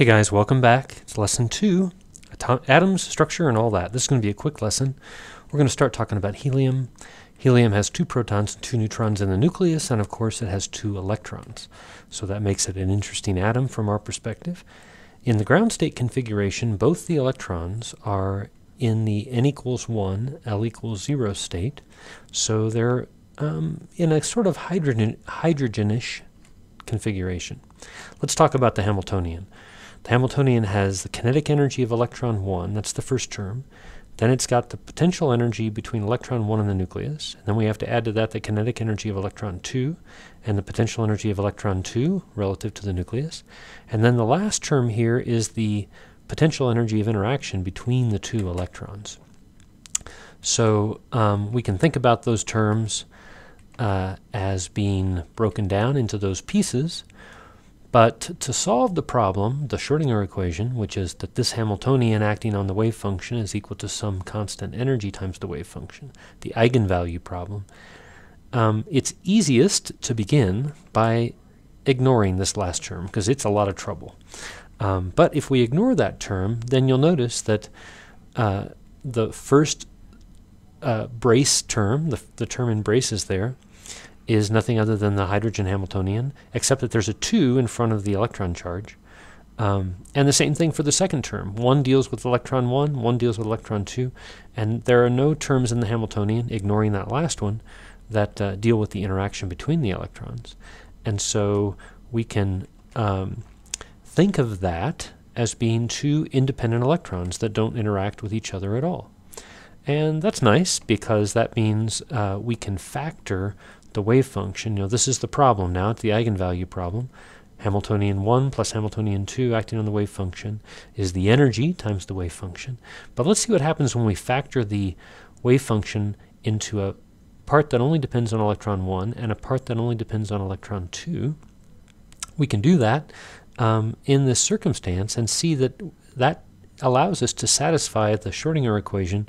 Hey guys, welcome back. It's lesson two, atoms, structure, and all that. This is going to be a quick lesson. We're going to start talking about helium. Helium has two protons and two neutrons in the nucleus, and of course it has two electrons. So that makes it an interesting atom from our perspective. In the ground state configuration, both the electrons are in the n equals 1, l equals 0 state, so they're um, in a sort of hydrogen, hydrogenish configuration. Let's talk about the Hamiltonian. The Hamiltonian has the kinetic energy of electron 1, that's the first term. Then it's got the potential energy between electron 1 and the nucleus. And then we have to add to that the kinetic energy of electron 2 and the potential energy of electron 2 relative to the nucleus. And then the last term here is the potential energy of interaction between the two electrons. So um, we can think about those terms uh, as being broken down into those pieces but to solve the problem, the Schrodinger equation, which is that this Hamiltonian acting on the wave function is equal to some constant energy times the wave function, the eigenvalue problem, um, it's easiest to begin by ignoring this last term because it's a lot of trouble. Um, but if we ignore that term, then you'll notice that uh, the first uh, brace term, the, the term in braces there, is nothing other than the hydrogen Hamiltonian, except that there's a 2 in front of the electron charge. Um, and the same thing for the second term. One deals with electron 1, one deals with electron 2, and there are no terms in the Hamiltonian, ignoring that last one, that uh, deal with the interaction between the electrons. And so we can um, think of that as being two independent electrons that don't interact with each other at all. And that's nice because that means uh, we can factor the wave function, you know, this is the problem now, it's the eigenvalue problem. Hamiltonian 1 plus Hamiltonian 2 acting on the wave function is the energy times the wave function. But let's see what happens when we factor the wave function into a part that only depends on electron 1 and a part that only depends on electron 2. We can do that um, in this circumstance and see that that allows us to satisfy the Schrodinger equation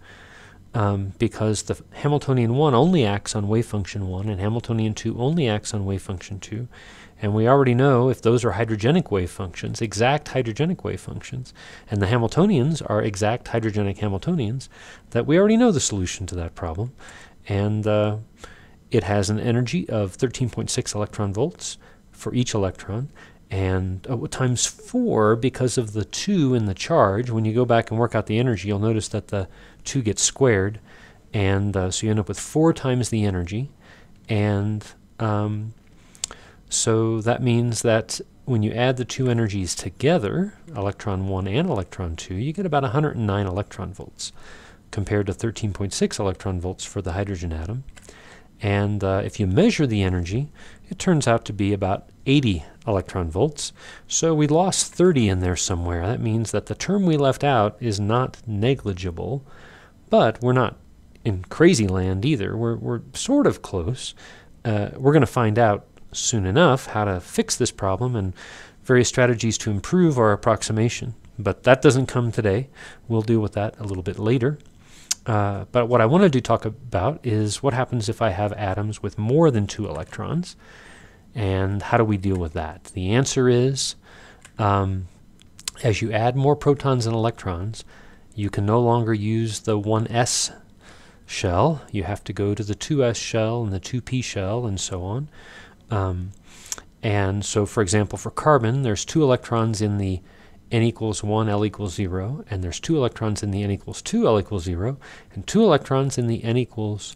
um, because the Hamiltonian 1 only acts on wave function 1 and Hamiltonian 2 only acts on wave function 2. And we already know if those are hydrogenic wave functions, exact hydrogenic wave functions, and the Hamiltonians are exact hydrogenic Hamiltonians, that we already know the solution to that problem. And uh, it has an energy of 13.6 electron volts for each electron and uh, times 4 because of the 2 in the charge. When you go back and work out the energy, you'll notice that the 2 gets squared, and uh, so you end up with 4 times the energy. And um, so that means that when you add the two energies together, electron 1 and electron 2, you get about 109 electron volts compared to 13.6 electron volts for the hydrogen atom. And uh, if you measure the energy, it turns out to be about 80 electron volts. So we lost 30 in there somewhere. That means that the term we left out is not negligible, but we're not in crazy land either. We're, we're sort of close. Uh, we're going to find out soon enough how to fix this problem and various strategies to improve our approximation. But that doesn't come today. We'll deal with that a little bit later. Uh, but what I wanted to talk about is what happens if I have atoms with more than two electrons. And how do we deal with that? The answer is um, as you add more protons and electrons, you can no longer use the 1s shell. You have to go to the 2s shell and the 2p shell and so on. Um, and so, for example, for carbon, there's two electrons in the n equals 1, L equals 0, and there's two electrons in the n equals 2, L equals 0, and two electrons in the n equals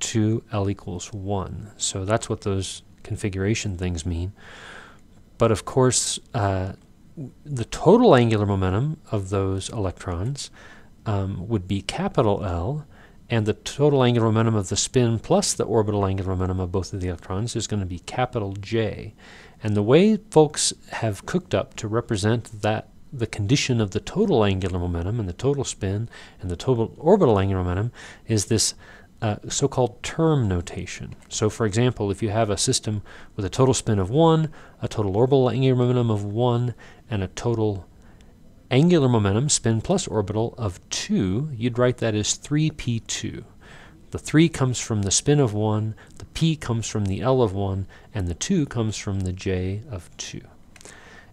2, L equals 1. So that's what those configuration things mean. But of course, uh, the total angular momentum of those electrons um, would be capital L, and the total angular momentum of the spin plus the orbital angular momentum of both of the electrons is going to be capital J. And the way folks have cooked up to represent that the condition of the total angular momentum and the total spin and the total orbital angular momentum is this uh, so-called term notation. So for example, if you have a system with a total spin of 1, a total orbital angular momentum of 1, and a total angular momentum, spin plus orbital, of 2, you'd write that as 3p2. The 3 comes from the spin of 1, the p comes from the l of 1, and the 2 comes from the j of 2.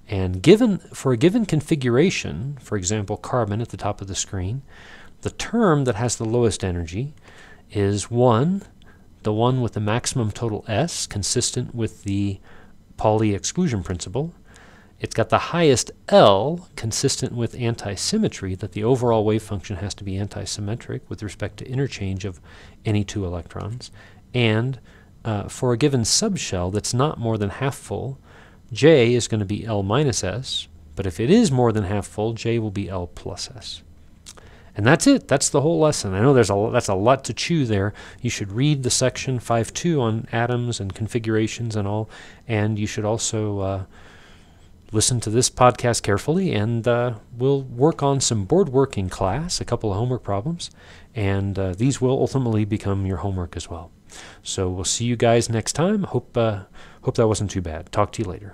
And given for a given configuration, for example carbon at the top of the screen, the term that has the lowest energy is one, the one with the maximum total S, consistent with the Pauli exclusion principle. It's got the highest L, consistent with antisymmetry, that the overall wave function has to be antisymmetric with respect to interchange of any two electrons. And uh, for a given subshell that's not more than half full, J is going to be L minus S, but if it is more than half full, J will be L plus S. And that's it. That's the whole lesson. I know there's a that's a lot to chew there. You should read the section 5.2 on atoms and configurations and all, and you should also uh, listen to this podcast carefully. And uh, we'll work on some board work in class, a couple of homework problems, and uh, these will ultimately become your homework as well. So we'll see you guys next time. Hope uh, hope that wasn't too bad. Talk to you later.